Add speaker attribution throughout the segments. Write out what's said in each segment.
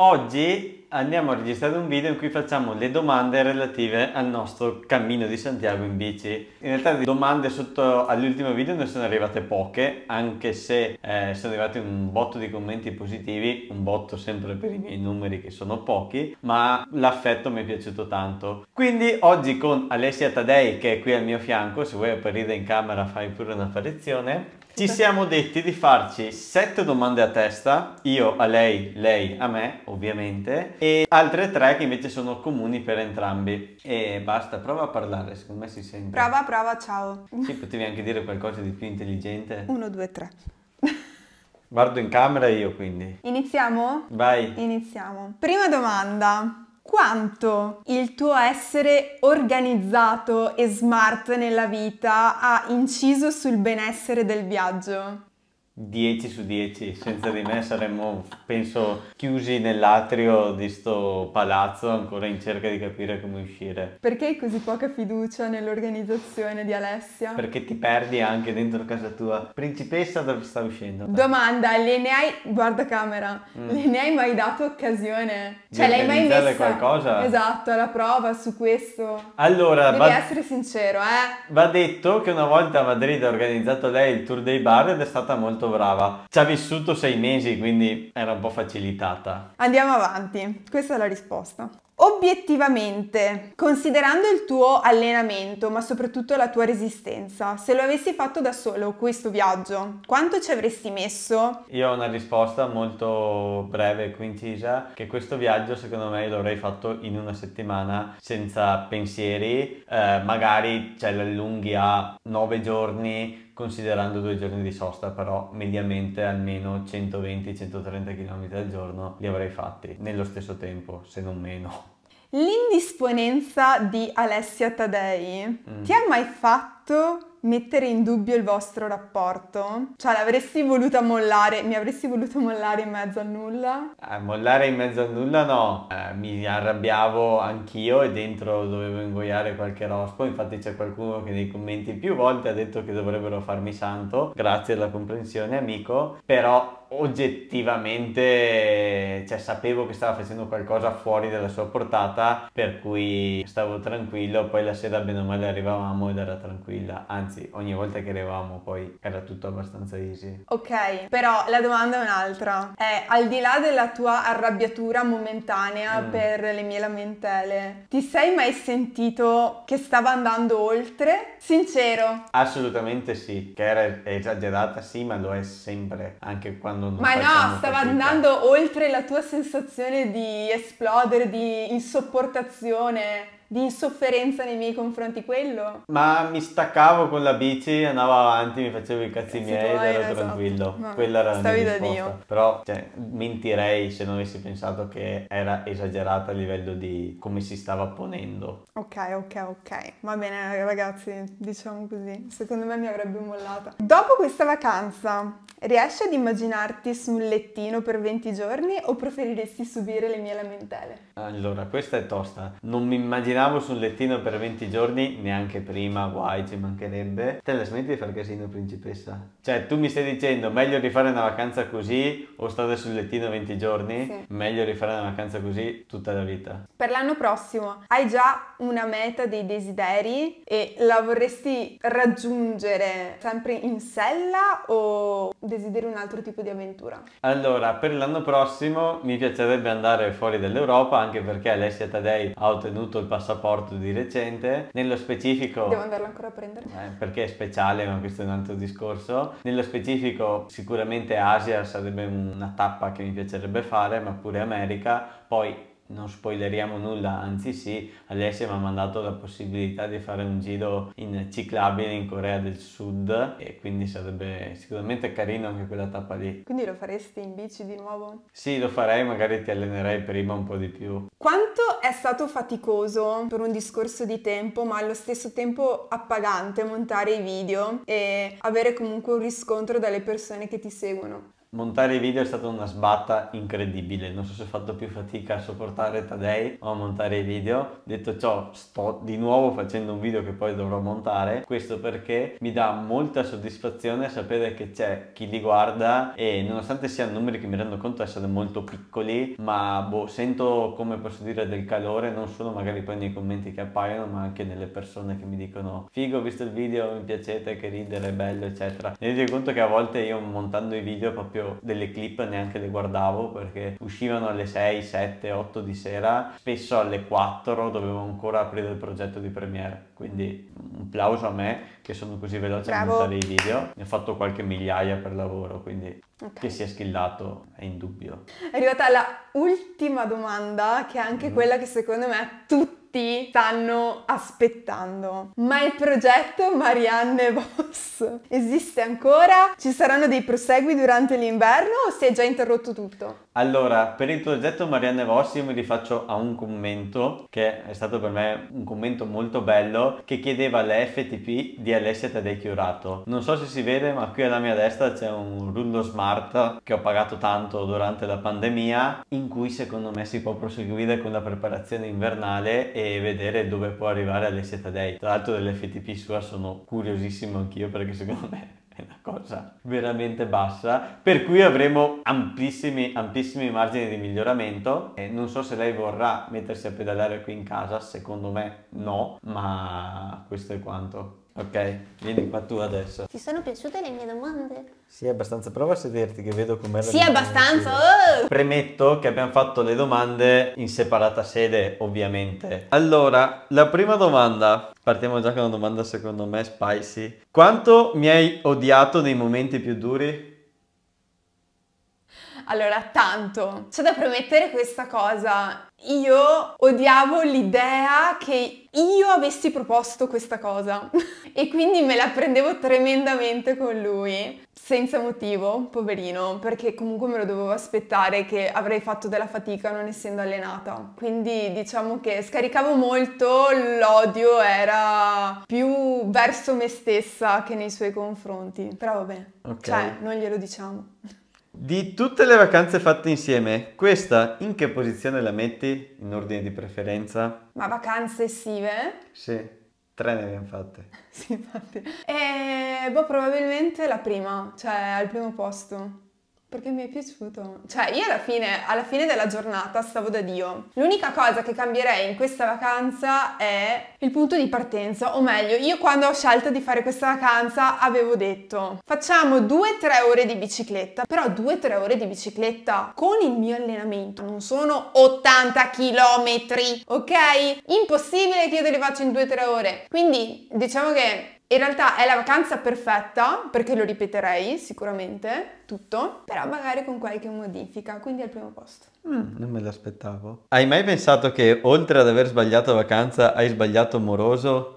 Speaker 1: Oggi andiamo a registrare un video in cui facciamo le domande relative al nostro cammino di Santiago in bici. In realtà le domande sotto all'ultimo video ne sono arrivate poche, anche se eh, sono arrivati un botto di commenti positivi, un botto sempre per i miei numeri che sono pochi, ma l'affetto mi è piaciuto tanto. Quindi oggi con Alessia Tadei che è qui al mio fianco, se vuoi apparire in camera fai pure un'apparizione, ci siamo detti di farci sette domande a testa, io a lei, lei a me, ovviamente, e altre tre che invece sono comuni per entrambi. E basta, prova a parlare, secondo me si sente. Prova,
Speaker 2: prova, ciao. Sì,
Speaker 1: potevi anche dire qualcosa di più intelligente.
Speaker 2: Uno, due, tre.
Speaker 1: Guardo in camera io quindi.
Speaker 2: Iniziamo? Vai. Iniziamo. Prima domanda quanto il tuo essere organizzato e smart nella vita ha inciso sul benessere del viaggio.
Speaker 1: 10 su 10, senza di me saremmo, penso, chiusi nell'atrio di sto palazzo ancora in cerca di capire come uscire.
Speaker 2: Perché hai così poca fiducia nell'organizzazione di Alessia? Perché
Speaker 1: ti perdi anche dentro casa tua. Principessa dove sta uscendo?
Speaker 2: Domanda, le ne hai, guarda camera, mm. le ne hai mai dato occasione? Cioè di l'hai mai messa? qualcosa? Esatto, alla prova su questo.
Speaker 1: Allora, devi va...
Speaker 2: essere sincero, eh.
Speaker 1: Va detto che una volta a Madrid ha organizzato lei il tour dei bar ed è stata molto brava. Ci ha vissuto sei mesi, quindi era un po' facilitata.
Speaker 2: Andiamo avanti, questa è la risposta. Obiettivamente, considerando il tuo allenamento, ma soprattutto la tua resistenza, se lo avessi fatto da solo questo viaggio, quanto ci avresti messo?
Speaker 1: Io ho una risposta molto breve e concisa, che questo viaggio secondo me l'avrei fatto in una settimana senza pensieri, eh, magari ce cioè, l'allunghi a 9 giorni, considerando due giorni di sosta, però mediamente almeno 120-130 km al giorno li avrei fatti nello stesso tempo, se non meno.
Speaker 2: L'indisponenza di Alessia Taddei mm. ti ha mai fatto mettere in dubbio il vostro rapporto? Cioè l'avresti voluta mollare, mi avresti voluto mollare in mezzo a nulla?
Speaker 1: Eh, mollare in mezzo a nulla no, eh, mi arrabbiavo anch'io e dentro dovevo ingoiare qualche rospo, infatti c'è qualcuno che nei commenti più volte ha detto che dovrebbero farmi santo, grazie alla comprensione amico, però oggettivamente cioè, sapevo che stava facendo qualcosa fuori dalla sua portata, per cui stavo tranquillo, poi la sera bene o male arrivavamo ed era tranquilla, anzi ogni volta che arrivavamo poi era tutto abbastanza easy.
Speaker 2: Ok, però la domanda è un'altra, è al di là della tua arrabbiatura momentanea mm. per le mie lamentele, ti sei mai sentito che stava andando oltre? Sincero?
Speaker 1: Assolutamente sì, che era esagerata sì, ma lo è sempre, anche quando andando... Ma no, stava
Speaker 2: andando oltre la tua sensazione di esplodere, di insopportazione di insofferenza nei miei confronti quello?
Speaker 1: Ma mi staccavo con la bici, andavo avanti, mi facevo i cazzi eh, miei ed ero esatto. tranquillo. So. Quella era la mia risposta. Però cioè, mentirei se non avessi pensato che era esagerata a livello di come si stava ponendo.
Speaker 2: Ok, ok, ok. Va bene ragazzi, diciamo così. Secondo me mi avrebbe mollata. Dopo questa vacanza, riesci ad immaginarti su un lettino per 20 giorni o preferiresti subire le mie lamentele?
Speaker 1: Allora, questa è tosta. Non mi immaginavo sul lettino per 20 giorni, neanche prima, guai, ci mancherebbe. Te la smetti di fare casino, principessa? Cioè, tu mi stai dicendo, meglio rifare una vacanza così o state sul lettino 20 giorni? Sì. Meglio rifare una vacanza così tutta la vita.
Speaker 2: Per l'anno prossimo hai già una meta dei desideri e la vorresti raggiungere sempre in sella o desideri un altro tipo di avventura?
Speaker 1: Allora, per l'anno prossimo mi piacerebbe andare fuori dall'Europa, anche perché Alessia Tadei ha ottenuto il passaporto di recente. Nello specifico... Devo andarlo ancora a prendere. Eh, perché è speciale, ma questo è un altro discorso. Nello specifico sicuramente Asia sarebbe una tappa che mi piacerebbe fare, ma pure America. Poi non spoileriamo nulla, anzi sì, Alessia mi ha mandato la possibilità di fare un giro in ciclabile in Corea del Sud e quindi sarebbe sicuramente carino anche quella tappa lì.
Speaker 2: Quindi lo faresti in bici di nuovo?
Speaker 1: Sì, lo farei, magari ti allenerei prima un po' di più.
Speaker 2: Quanto è stato faticoso per un discorso di tempo, ma allo stesso tempo appagante montare i video e avere comunque un riscontro dalle persone che ti seguono?
Speaker 1: Montare i video è stata una sbatta incredibile, non so se ho fatto più fatica a sopportare Tadei o a montare i video. Detto ciò, sto di nuovo facendo un video che poi dovrò montare, questo perché mi dà molta soddisfazione sapere che c'è chi li guarda e nonostante siano numeri che mi rendo conto essere molto piccoli, ma boh, sento come posso dire del calore, non solo magari poi nei commenti che appaiono, ma anche nelle persone che mi dicono figo, ho visto il video, mi piacete, che ridere, bello, eccetera. Mi rendo conto che a volte io montando i video proprio esempio delle clip neanche le guardavo perché uscivano alle 6, 7, 8 di sera, spesso alle 4 dovevo ancora aprire il progetto di Premiere, quindi un plauso a me che sono così veloce a montare i video, ne ho fatto qualche migliaia per lavoro, quindi okay. che sia skillato è indubbio.
Speaker 2: È arrivata la ultima domanda che è anche mm. quella che secondo me tutti stanno aspettando. Ma il progetto Marianne Voss Esiste ancora? Ci saranno dei prosegui durante l'inverno o si è già interrotto tutto?
Speaker 1: Allora, per il progetto Marianne Voss io mi rifaccio a un commento che è stato per me un commento molto bello che chiedeva alle FTP di Alessia Tadei Chiurato. Non so se si vede ma qui alla mia destra c'è un rullo smart che ho pagato tanto durante la pandemia in cui secondo me si può proseguire con la preparazione invernale e vedere dove può arrivare Alessia Tadei. Tra l'altro delle sua sono curiosissimo anch'io perché che secondo me è una cosa veramente bassa, per cui avremo ampissimi, ampissimi margini di miglioramento. E non so se lei vorrà mettersi a pedalare qui in casa, secondo me no, ma questo è quanto. Ok, vieni qua tu adesso. Ti
Speaker 2: sono piaciute le mie domande?
Speaker 1: Sì, abbastanza. Prova a sederti che vedo com'è la Sì, abbastanza. Oh! Premetto che abbiamo fatto le domande in separata sede, ovviamente. Allora, la prima domanda. Partiamo già con una domanda secondo me spicy. Quanto mi hai odiato nei momenti più duri?
Speaker 2: Allora, tanto. C'è da premettere questa cosa. Io odiavo l'idea che io avessi proposto questa cosa e quindi me la prendevo tremendamente con lui, senza motivo, poverino, perché comunque me lo dovevo aspettare che avrei fatto della fatica non essendo allenata. Quindi diciamo che scaricavo molto, l'odio era più verso me stessa che nei suoi confronti. Però vabbè, okay. cioè, non glielo diciamo.
Speaker 1: Di tutte le vacanze fatte insieme, questa in che posizione la metti in ordine di preferenza?
Speaker 2: Ma vacanze estive?
Speaker 1: Sì, tre ne abbiamo fatte. sì,
Speaker 2: infatti. E eh, boh, probabilmente la prima, cioè al primo posto. Perché mi è piaciuto. Cioè, io alla fine, alla fine, della giornata stavo da Dio. L'unica cosa che cambierei in questa vacanza è il punto di partenza. O meglio, io quando ho scelto di fare questa vacanza avevo detto facciamo 2-3 ore di bicicletta. Però 2-3 ore di bicicletta con il mio allenamento non sono 80 km, ok? Impossibile che io te le faccia in 2-3 ore. Quindi diciamo che in realtà è la vacanza perfetta, perché lo ripeterei sicuramente, tutto, però magari con qualche modifica, quindi al primo posto.
Speaker 1: Mm, non me l'aspettavo. Hai mai pensato che oltre ad aver sbagliato vacanza hai sbagliato moroso?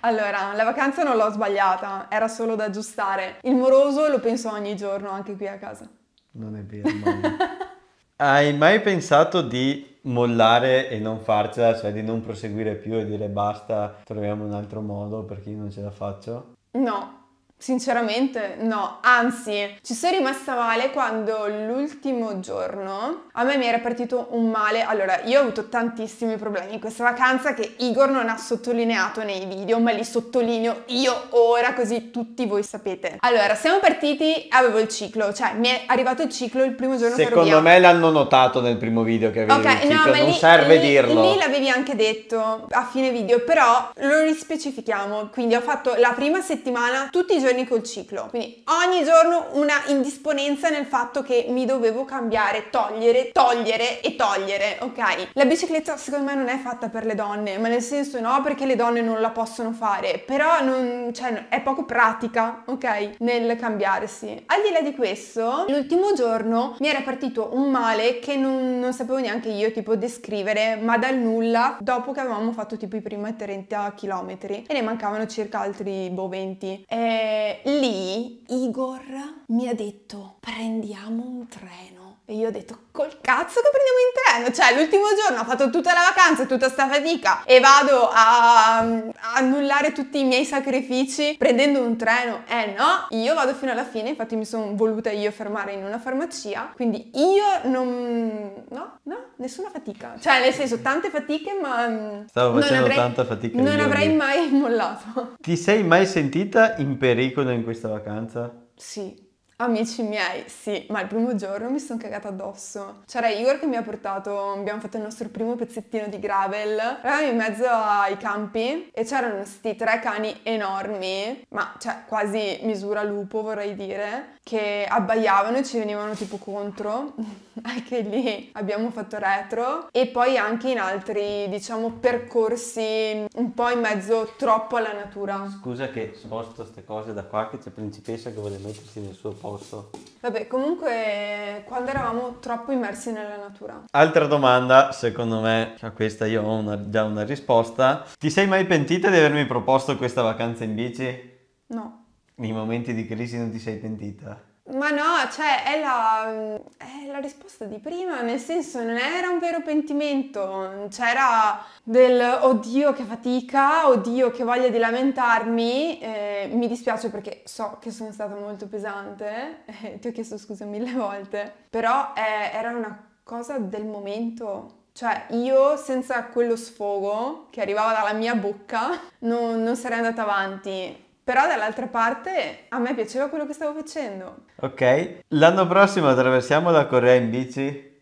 Speaker 2: Allora, la vacanza non l'ho sbagliata, era solo da aggiustare. Il moroso lo penso ogni giorno, anche qui a casa.
Speaker 1: Non è vero, mamma. Hai mai pensato di mollare e non farcela, cioè di non proseguire più e dire basta, troviamo un altro modo perché io non ce la faccio?
Speaker 2: No, Sinceramente no, anzi ci sono rimasta male quando l'ultimo giorno a me mi era partito un male, allora io ho avuto tantissimi problemi in questa vacanza che Igor non ha sottolineato nei video, ma li sottolineo io ora così tutti voi sapete. Allora siamo partiti e avevo il ciclo, cioè mi è arrivato il ciclo il primo giorno Secondo me
Speaker 1: l'hanno notato nel primo video che avevi okay, il ciclo, no, non lì, serve lì, dirlo. Lì
Speaker 2: l'avevi anche detto a fine video, però lo rispecifichiamo, quindi ho fatto la prima settimana tutti i giorni giorni col ciclo. Quindi ogni giorno una indisponenza nel fatto che mi dovevo cambiare, togliere, togliere e togliere, ok? La bicicletta secondo me non è fatta per le donne, ma nel senso no perché le donne non la possono fare, però non, cioè, è poco pratica, ok? Nel cambiarsi. Al di là di questo, l'ultimo giorno mi era partito un male che non, non sapevo neanche io tipo descrivere, ma dal nulla, dopo che avevamo fatto tipo i primi 30 km e ne mancavano circa altri boh 20. E eh, lì Igor mi ha detto prendiamo un treno. E io ho detto col cazzo che prendiamo in treno, cioè l'ultimo giorno ho fatto tutta la vacanza, tutta sta fatica e vado a, a annullare tutti i miei sacrifici prendendo un treno. Eh no, io vado fino alla fine, infatti mi sono voluta io fermare in una farmacia, quindi io non... no, no, nessuna fatica. Cioè nel senso tante fatiche ma... Mm,
Speaker 1: Stavo facendo avrei, tanta fatica. Non avrei
Speaker 2: mai mangiato. Esatto.
Speaker 1: Ti sei mai sentita in pericolo in questa vacanza?
Speaker 2: Sì. Amici miei, sì, ma il primo giorno mi sono cagata addosso. C'era Igor che mi ha portato, abbiamo fatto il nostro primo pezzettino di gravel, eravamo in mezzo ai campi e c'erano questi tre cani enormi, ma cioè quasi misura lupo vorrei dire, che abbaiavano e ci venivano tipo contro, anche lì abbiamo fatto retro e poi anche in altri diciamo percorsi un po' in mezzo troppo alla natura.
Speaker 1: Scusa che sposto queste cose da qua che c'è principessa che vuole mettersi nel suo posto posto.
Speaker 2: Vabbè, comunque quando eravamo troppo immersi nella natura.
Speaker 1: Altra domanda, secondo me, a cioè, questa io ho una, già una risposta. Ti sei mai pentita di avermi proposto questa vacanza in bici? No. Nei momenti di crisi non ti sei pentita?
Speaker 2: Ma no, cioè è la, mm, è la, risposta di prima, nel senso non era un vero pentimento, c'era del oddio che fatica, oddio che voglia di lamentarmi, eh, mi dispiace perché so che sono stata molto pesante, eh, ti ho chiesto scusa mille volte, però eh, era una cosa del momento. Cioè, io senza quello sfogo che arrivava dalla mia bocca non, non sarei andata avanti però dall'altra parte a me piaceva quello che stavo facendo.
Speaker 1: Ok, l'anno prossimo attraversiamo la Corea in bici?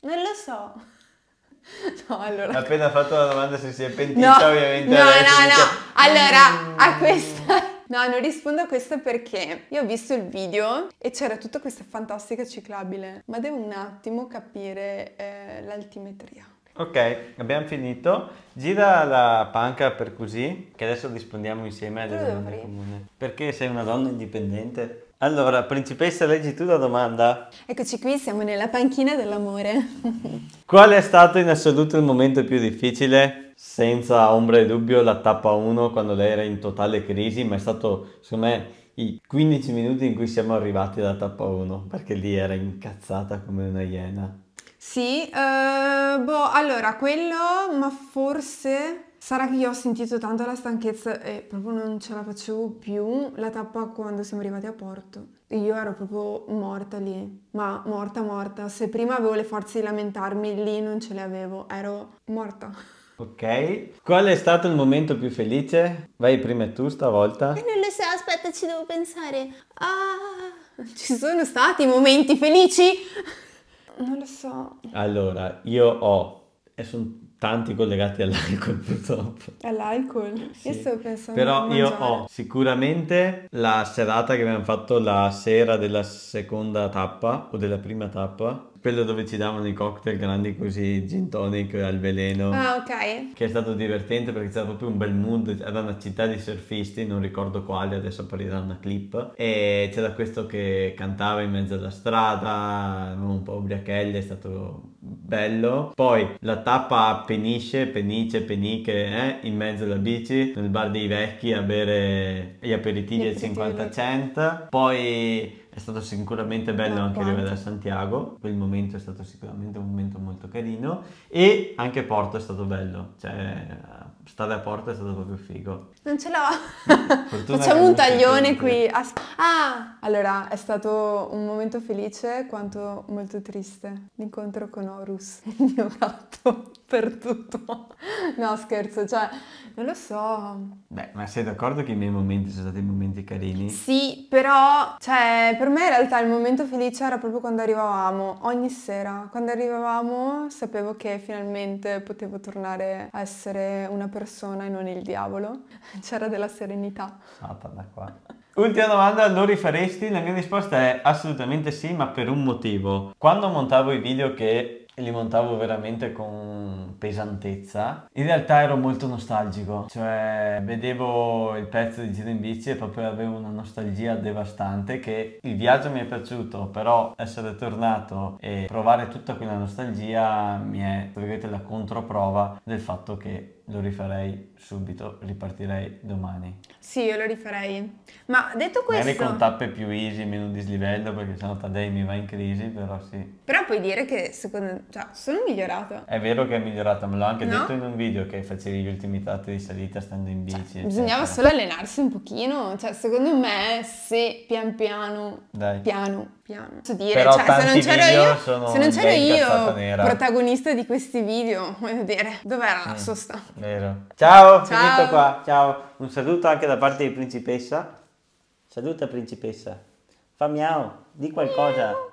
Speaker 2: Non lo so. No, allora... Appena
Speaker 1: fatto la domanda se si è pentita no, ovviamente... No, no, dice... no.
Speaker 2: Allora, mm". a questa... No, non rispondo a questo perché io ho visto il video e c'era tutta questa fantastica ciclabile, ma devo un attimo capire eh, l'altimetria.
Speaker 1: Ok, abbiamo finito. Gira la panca per così, che adesso rispondiamo insieme alle domande comune. Perché sei una donna indipendente? Allora, principessa, leggi tu la domanda.
Speaker 2: Eccoci qui, siamo nella panchina dell'amore.
Speaker 1: Qual è stato in assoluto il momento più difficile? Senza ombra di dubbio la tappa 1 quando lei era in totale crisi, ma è stato, secondo me, i 15 minuti in cui siamo arrivati alla tappa 1, perché lì era incazzata come una iena.
Speaker 2: Sì, eh, boh, allora quello, ma forse sarà che io ho sentito tanto la stanchezza e proprio non ce la facevo più la tappa quando siamo arrivati a porto. Io ero proprio morta lì, ma morta morta. Se prima avevo le forze di lamentarmi, lì non ce le avevo, ero morta.
Speaker 1: Ok, qual è stato il momento più felice? Vai prima tu stavolta. non
Speaker 2: lo so, aspetta, ci devo pensare. Ah, ci sono stati momenti felici? Non lo so.
Speaker 1: Allora, io ho... E sono tanti collegati all'alcol purtroppo.
Speaker 2: All'alcol? Sì. Io sto
Speaker 1: pensando Però io ho sicuramente la serata che abbiamo fatto la sera della seconda tappa o della prima tappa quello dove ci davano i cocktail grandi così, gin tonic al veleno. Ah, ok. Che è stato divertente perché c'era proprio un bel mood, era una città di surfisti, non ricordo quale, adesso apparirà una clip. E c'era questo che cantava in mezzo alla strada, un po' ubriachelli, è stato bello. Poi la tappa penisce, penice, peniche, eh, in mezzo alla bici, nel bar dei vecchi a bere gli aperitivi a 50 cent. Poi è stato sicuramente bello anche arrivare a Santiago, quel momento è stato sicuramente un momento molto carino e anche Porto è stato bello, cioè stare a porta è stato proprio figo.
Speaker 2: Non ce l'ho. Facciamo un taglione qui. As- ah, allora è stato un momento felice quanto molto triste. L'incontro con Horus, il mio gatto, per tutto. No, scherzo, cioè, non lo so.
Speaker 1: Beh, ma sei d'accordo che i miei momenti sono stati momenti carini?
Speaker 2: Sì, però, cioè, per me in realtà il momento felice era proprio quando arrivavamo, ogni sera. Quando arrivavamo sapevo che finalmente potevo tornare a essere una persona persona e non il diavolo. C'era della serenità.
Speaker 1: Madonna ah, qua. Ultima domanda, lo rifaresti? La mia risposta è assolutamente sì, ma per un motivo. Quando montavo i video che li montavo veramente con pesantezza, in realtà ero molto nostalgico, cioè vedevo il pezzo di Giro in bici e proprio avevo una nostalgia devastante che il viaggio mi è piaciuto, però essere tornato e provare tutta quella nostalgia mi è, tra la controprova del fatto che lo rifarei subito, ripartirei domani.
Speaker 2: Sì, io lo rifarei. Ma detto questo... Magari con
Speaker 1: tappe più easy, meno dislivello, perché sennò Tadei mi va in crisi, però sì.
Speaker 2: Però puoi dire che secondo... Cioè, sono migliorato.
Speaker 1: È vero che è migliorato, me l'ho anche no? detto in un video che facevi gli ultimi tratti di salita stando in bici. Cioè, bisognava solo
Speaker 2: allenarsi un pochino, cioè secondo me se pian piano... Dai. Piano piano. Posso dire, Però cioè, se non c'ero io, se non c'ero io protagonista di questi video, voglio dire, dov'era la mm, sosta? Vero.
Speaker 1: Ciao, Ciao, finito qua. Ciao. Un saluto anche da parte di principessa. Saluta principessa. Fa miau, di qualcosa. Miau.